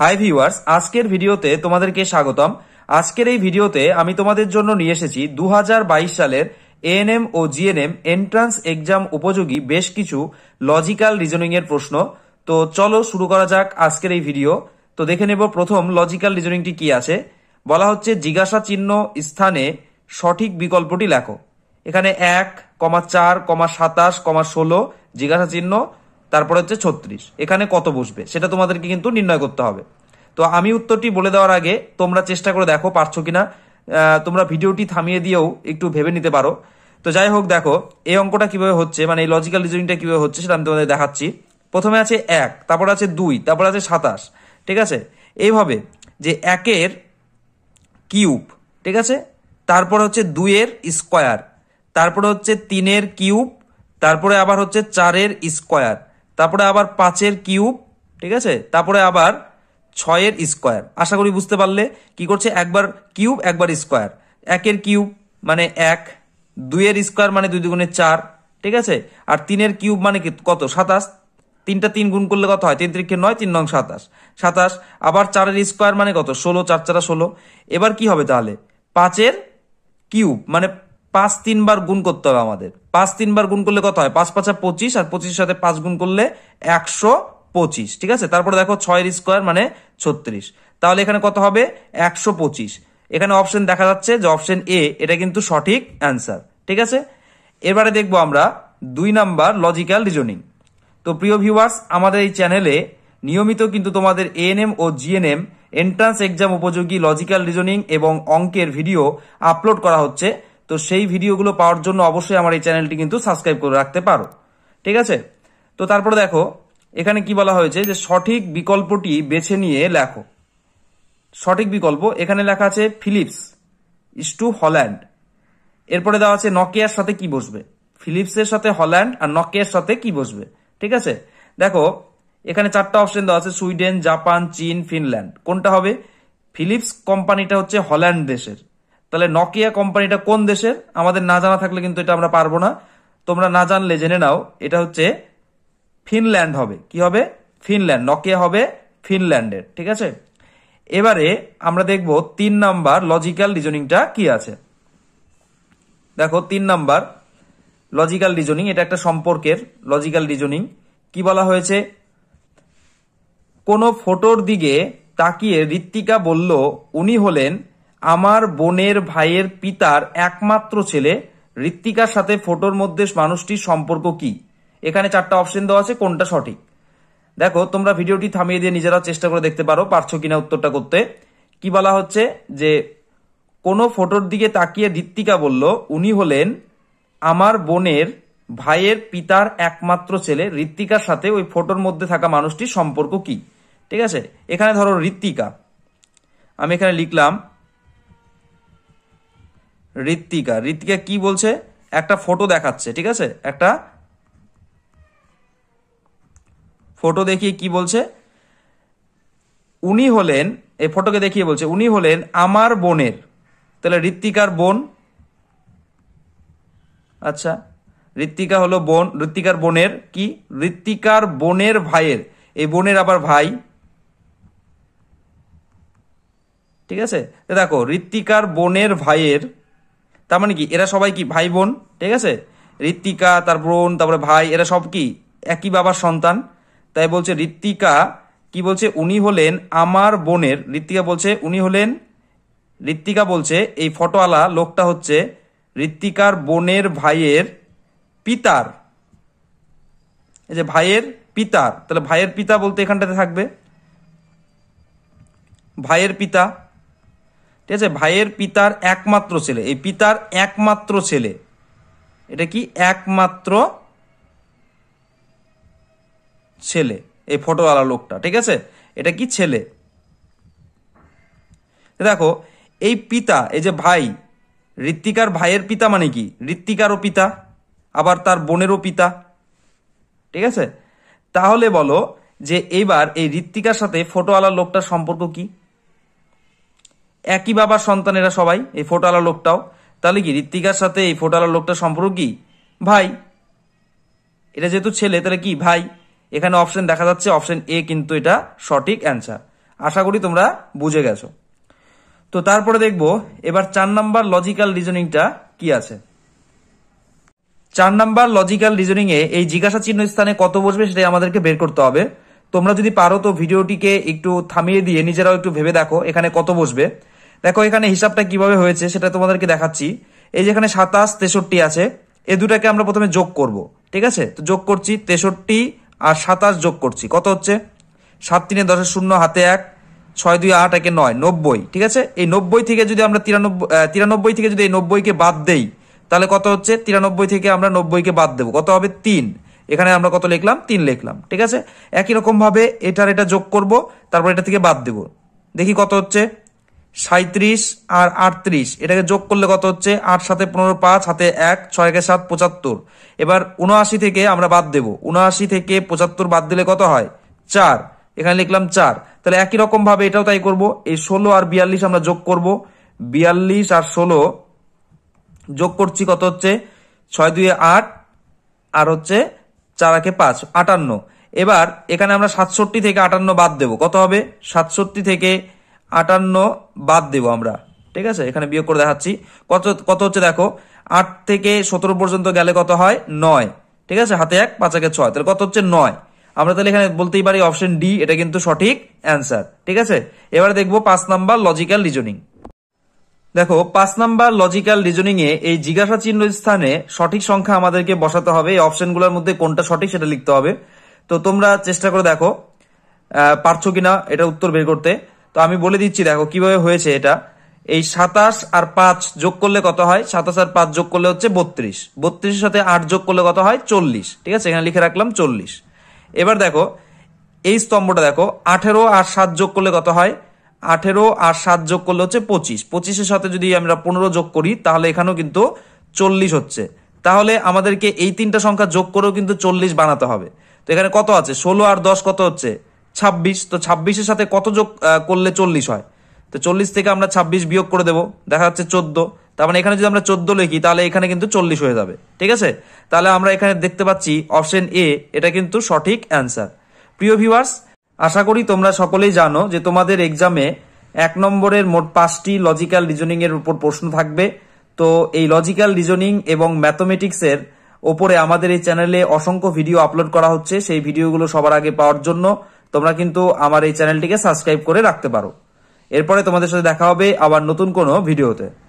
hi viewers আজকের ভিডিওতে তোমাদেরকে স্বাগতম আজকের এই ভিডিওতে আমি তোমাদের জন্য নিয়ে এসেছি দু সালের এএনএম ও জিএনএম এন্ট্রান্স এক্সাম উপযোগী বেশ কিছু লজিক্যাল রিজনিং এর প্রশ্ন তো চলো শুরু করা যাক আজকের এই ভিডিও তো দেখে নেব প্রথম লজিক্যাল রিজনিংটি কি আছে বলা হচ্ছে জিজ্ঞাসা চিহ্ন স্থানে সঠিক বিকল্পটি লেখো এখানে এক কমা চার কমা সাতাশ কমা ষোলো জিজ্ঞাসা চিহ্ন তারপরে হচ্ছে ছত্রিশ এখানে কত বসবে সেটা তোমাদেরকে কিন্তু নির্ণয় করতে হবে তো আমি উত্তরটি বলে দেওয়ার আগে তোমরা চেষ্টা করে দেখো পারছো কিনা তোমরা ভিডিওটি থামিয়ে দিয়েও একটু ভেবে নিতে পারো তো যাই হোক দেখো এই অঙ্কটা কিভাবে হচ্ছে মানে এই লজিক্যাল রিজনিংটা কিভাবে হচ্ছে সেটা আমি তোমাদের দেখাচ্ছি প্রথমে আছে এক তারপর আছে দুই তারপর আছে সাতাশ ঠিক আছে এইভাবে যে একের কিউব ঠিক আছে তারপর হচ্ছে দুইয়ের স্কোয়ার তারপরে হচ্ছে তিনের কিউব তারপরে আবার হচ্ছে চারের স্কোয়ার তারপরে আবার পাঁচের কিউব ঠিক আছে তারপরে আবার ছয়ের স্কোয়ার আশা করি বুঝতে পারলে কি করছে একবার কিউব একবার স্কোয়ার একের কিউব মানে এক দুইয়ের স্কোয়ার মানে দুই দুগুণের চার ঠিক আছে আর তিনের কিউব মানে কত সাতাশ তিনটা তিন গুণ করলে কত হয় তিন তিরিক্ষে নয় তিন নং সাতাশ সাতাশ আবার চারের স্কোয়ার মানে কত ষোলো চার চারা ষোলো এবার কি হবে তাহলে পাঁচের কিউব মানে পাঁচ তিনবার গুণ করতে হবে আমাদের পাঁচ তিনবার গুণ করলে কত হয় পাঁচ পাঁচা পঁচিশ আর পঁচিশের সাথে পাঁচ গুণ করলে একশো পঁচিশ ঠিক আছে তারপরে দেখো ছয়ের স্কোয়ার মানে ছত্রিশ তাহলে এখানে কত হবে একশো পঁচিশ এখানে অপশন দেখা যাচ্ছে যে অপশন এ এটা কিন্তু সঠিক অ্যান্সার ঠিক আছে এবারে দেখবো আমরা দুই নাম্বার লজিক্যাল রিজনিং তো প্রিয় ভিউয়ার্স আমাদের এই চ্যানেলে নিয়মিত কিন্তু তোমাদের এএনএম ও জিএনএম এন্ট্রান্স এক্সাম উপযোগী লজিক্যাল রিজনিং এবং অঙ্কের ভিডিও আপলোড করা হচ্ছে তো সেই ভিডিওগুলো পাওয়ার জন্য অবশ্যই আমার এই চ্যানেলটি কিন্তু সাবস্ক্রাইব করে রাখতে পারো ঠিক আছে তো তারপরে দেখো এখানে কি বলা হয়েছে যে সঠিক বিকল্পটি বেছে নিয়ে লেখো সঠিক বিকল্প এখানে লেখা আছে ফিলিপস টু হল্যান্ড এরপরে দেওয়া আছে নকিয়ার সাথে কি বসবে ফিলিপসের সাথে হল্যান্ড আর নকিয়ার সাথে কি বসবে ঠিক আছে দেখো এখানে চারটা অপশন দেওয়া আছে সুইডেন জাপান চীন ফিনল্যান্ড কোনটা হবে ফিলিপস কোম্পানিটা হচ্ছে হল্যান্ড দেশের তাহলে নকিয়া কোম্পানিটা কোন দেশের আমাদের না জানা থাকলে কিন্তু এটা আমরা পারবো না তোমরা না জানলে জেনে নাও এটা হচ্ছে ফিনল্যান্ড হবে কি হবে ফিনল্যান্ড নকিয়া হবে ফিনল্যান্ডের ঠিক আছে এবারে আমরা দেখব তিন নাম্বার লজিক্যাল রিজনিংটা কি আছে দেখো তিন নাম্বার লজিক্যাল রিজনিং এটা একটা সম্পর্কের লজিক্যাল রিজনিং কি বলা হয়েছে কোনো ফটোর দিকে তাকিয়ে ঋত্বিকা বলল উনি হলেন আমার বোনের ভাইয়ের পিতার একমাত্র ছেলে ঋত্বিকার সাথে ফটোর মধ্যে মানুষটির সম্পর্ক কি এখানে চারটা অপশন দেওয়া আছে কোনটা সঠিক দেখো তোমরা ভিডিওটি থামিয়ে দিয়ে নিজেরা চেষ্টা করে দেখতে পারো পারছো কিনা উত্তরটা করতে কি বলা হচ্ছে যে কোনো ফটোর দিকে তাকিয়ে ঋত্বিকা বলল উনি হলেন আমার বোনের ভাইয়ের পিতার একমাত্র ছেলে ঋত্বিকার সাথে ওই ফটোর মধ্যে থাকা মানুষটির সম্পর্ক কি ঠিক আছে এখানে ধরো ঋত্বিকা আমি এখানে লিখলাম ঋত্বিকা ঋত্বিকা কি বলছে একটা ফটো দেখাচ্ছে ঠিক আছে একটা ফটো দেখিয়ে কি বলছে উনি হলেন এই ফটোকে দেখিয়ে বলছে উনি হলেন আমার বোনের তাহলে ঋত্বিকার বোন আচ্ছা ঋত্বিকা হলো বোন ঋত্বিকার বোনের কি ঋত্বিকার বোনের ভাইয়ের এই বোনের আবার ভাই ঠিক আছে দেখো ঋত্বিকার বোনের ভাইয়ের তার মানে কি এরা সবাই কি ভাই বোন ঠিক আছে ঋত্বিকা তার বোন তারপরে ভাই এরা সব কি একই বাবার সন্তান তাই বলছে ঋত্বিকা কি বলছে উনি হলেন আমার বোনের ঋত্বিকা বলছে উনি হলেন ঋত্বিকা বলছে এই ফটোওয়ালা লোকটা হচ্ছে ঋত্বিকার বোনের ভাইয়ের পিতার এই যে ভাইয়ের পিতার তাহলে ভাইয়ের পিতা বলতে এখানটাতে থাকবে ভাইয়ের পিতা ঠিক আছে ভাইয়ের পিতার একমাত্র ছেলে এই পিতার একমাত্র ছেলে এটা কি একমাত্র ছেলে এই ফটোওয়ালা লোকটা ঠিক আছে এটা কি ছেলে দেখো এই পিতা এই যে ভাই ঋত্বিকার ভাইয়ের পিতা মানে কি ঋত্বিকারও পিতা আবার তার বোনেরও পিতা ঠিক আছে তাহলে বলো যে এইবার এই ঋত্বিকার সাথে ফটোওয়ালা লোকটার সম্পর্ক কি একই বাবার সন্তানেরা সবাই এই ফোটালা লোকটাও তাহলে কি ঋত্বিকার সাথে এই ফোটালা লোকটা সম্পর্ক কি ভাই এটা যেহেতু ছেলে তাহলে কি ভাই এখানে অপশন দেখা যাচ্ছে অপশন এ কিন্তু এটা সঠিক অ্যান্সার আশা করি তোমরা বুঝে গেছো তো তারপরে দেখব এবার চার নাম্বার লজিক্যাল রিজনিংটা কি আছে চার নাম্বার লজিক্যাল রিজনিং এ এই জিজ্ঞাসা চিহ্ন স্থানে কত বসবে সেটাই আমাদেরকে বের করতে হবে তোমরা যদি পারো তো ভিডিওটিকে একটু থামিয়ে দিয়ে নিজেরাও একটু ভেবে দেখো এখানে কত বসবে দেখো এখানে হিসাবটা কিভাবে হয়েছে সেটা তোমাদেরকে দেখাচ্ছি এই যেখানে সাতাশ তেষট্টি আছে এ দুটাকে আমরা প্রথমে যোগ করব ঠিক আছে তো যোগ করছি তেষট্টি আর সাতাশ যোগ করছি কত হচ্ছে সাত তিনে দশের শূন্য হাতে এক ছয় দুই আট একে নয় নব্বই ঠিক আছে এই নব্বই থেকে যদি আমরা তিরানব্বই তিরানব্বই থেকে যদি এই নব্বইকে বাদ দেই তাহলে কত হচ্ছে তিরানব্বই থেকে আমরা নব্বইকে বাদ দেবো কত হবে তিন এখানে আমরা কত লিখলাম তিন লিখলাম ঠিক আছে একই রকমভাবে এটার এটা যোগ করব তারপর এটা থেকে বাদ দেব দেখি কত হচ্ছে সাঁত্রিশ আর আটত্রিশ এটাকে যোগ করলে কত হচ্ছে আট সাথে পনেরো পাঁচ হাতে এক ছয় একে সাত পঁচাত্তর এবার উনআশি থেকে আমরা বাদ দেব উনআশি থেকে পঁচাত্তর বাদ দিলে কত হয় চার এখানে লিখলাম চার তাহলে একই রকম ভাবে এটাও তাই করব এই ষোলো আর বিয়াল্লিশ আমরা যোগ করব বিয়াল্লিশ আর ষোলো যোগ করছি কত হচ্ছে ছয় দুয়ে আট আর হচ্ছে চার চারাকে পাঁচ আটান্ন এবার এখানে আমরা সাতষট্টি থেকে আটান্ন বাদ দেব কত হবে সাতষট্টি থেকে আটান্ন বাদ দেব আমরা ঠিক আছে এখানে বিয়োগ করে দেখাচ্ছি কত কত হচ্ছে দেখো আট থেকে সতেরো পর্যন্ত গেলে কত হয় নয় ঠিক আছে হাতে এক পাঁচ ছয় তাহলে কত হচ্ছে নয় আমরা তাহলে এখানে বলতেই পারি অপশন ডি এটা কিন্তু সঠিক অ্যান্সার ঠিক আছে এবারে দেখবো পাঁচ নাম্বার লজিক্যাল রিজনিং দেখো পাঁচ নাম্বার লজিক্যাল রিজনিং এ এই জিজ্ঞাসা চিহ্ন স্থানে সঠিক সংখ্যা আমাদেরকে বসাতে হবে এই অপশনগুলোর মধ্যে কোনটা সঠিক সেটা লিখতে হবে তো তোমরা চেষ্টা করে দেখো পারছো কিনা এটা উত্তর বের করতে তো আমি বলে দিচ্ছি দেখো কিভাবে হয়েছে এটা এই সাতাশ আর পাঁচ যোগ করলে কত হয় সাতাশ আর পাঁচ যোগ করলে হচ্ছে বত্রিশ বত্রিশের সাথে আট যোগ করলে কত হয় চল্লিশ ঠিক আছে এখানে লিখে রাখলাম চল্লিশ এবার দেখো এই স্তম্ভটা দেখো আঠেরো আর সাত যোগ করলে কত হয় আঠেরো আর সাত যোগ করলে হচ্ছে পঁচিশ পঁচিশের সাথে যদি আমরা পনেরো যোগ করি তাহলে এখানেও কিন্তু চল্লিশ হচ্ছে তাহলে আমাদেরকে এই তিনটা সংখ্যা যোগ করেও কিন্তু চল্লিশ বানাতে হবে তো এখানে কত আছে ষোলো আর দশ কত হচ্ছে ছাব্বিশ তো ছাব্বিশের সাথে কত যোগ করলে চল্লিশ হয় তো চল্লিশ থেকে আমরা ছাব্বিশ বিয়োগ করে দেবো দেখা যাচ্ছে চোদ্দ তার মানে এখানে যদি আমরা চোদ্দ লিখি তাহলে এখানে কিন্তু চল্লিশ হয়ে যাবে ঠিক আছে তাহলে আমরা এখানে দেখতে পাচ্ছি অপশন এ এটা কিন্তু সঠিক অ্যান্সার প্রিয় ভিউয়ার্স আশা করি তোমরা সকলেই জানো যে তোমাদের এক্সামে এক নম্বরের মোট পাঁচটি লজিক্যাল রিজনিং এর উপর প্রশ্ন থাকবে তো এই লজিক্যাল রিজনিং এবং ম্যাথমেটিক্সের ওপরে আমাদের এই চ্যানেলে অসংখ্য ভিডিও আপলোড করা হচ্ছে সেই ভিডিওগুলো সবার আগে পাওয়ার জন্য তোমরা কিন্তু আমার এই চ্যানেলটিকে সাবস্ক্রাইব করে রাখতে পারো এরপরে তোমাদের সাথে দেখা হবে আবার নতুন কোনো ভিডিওতে